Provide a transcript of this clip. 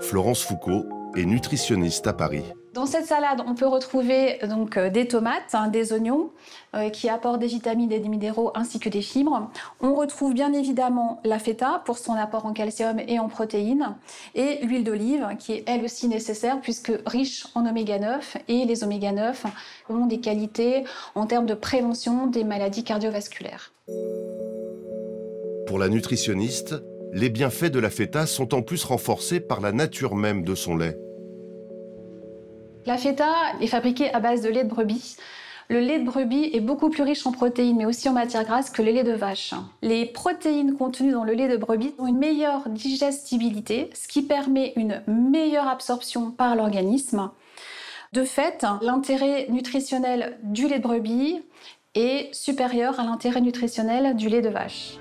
Florence Foucault est nutritionniste à Paris. Dans cette salade, on peut retrouver euh, donc euh, des tomates, hein, des oignons euh, qui apportent des vitamines et des minéraux ainsi que des fibres. On retrouve bien évidemment la feta pour son apport en calcium et en protéines et l'huile d'olive qui est elle aussi nécessaire puisque riche en oméga 9 et les oméga 9 ont des qualités en termes de prévention des maladies cardiovasculaires. Pour la nutritionniste, les bienfaits de la feta sont en plus renforcés par la nature même de son lait. La feta est fabriquée à base de lait de brebis. Le lait de brebis est beaucoup plus riche en protéines, mais aussi en matières grasses que le lait de vache. Les protéines contenues dans le lait de brebis ont une meilleure digestibilité, ce qui permet une meilleure absorption par l'organisme. De fait, l'intérêt nutritionnel du lait de brebis est supérieur à l'intérêt nutritionnel du lait de vache.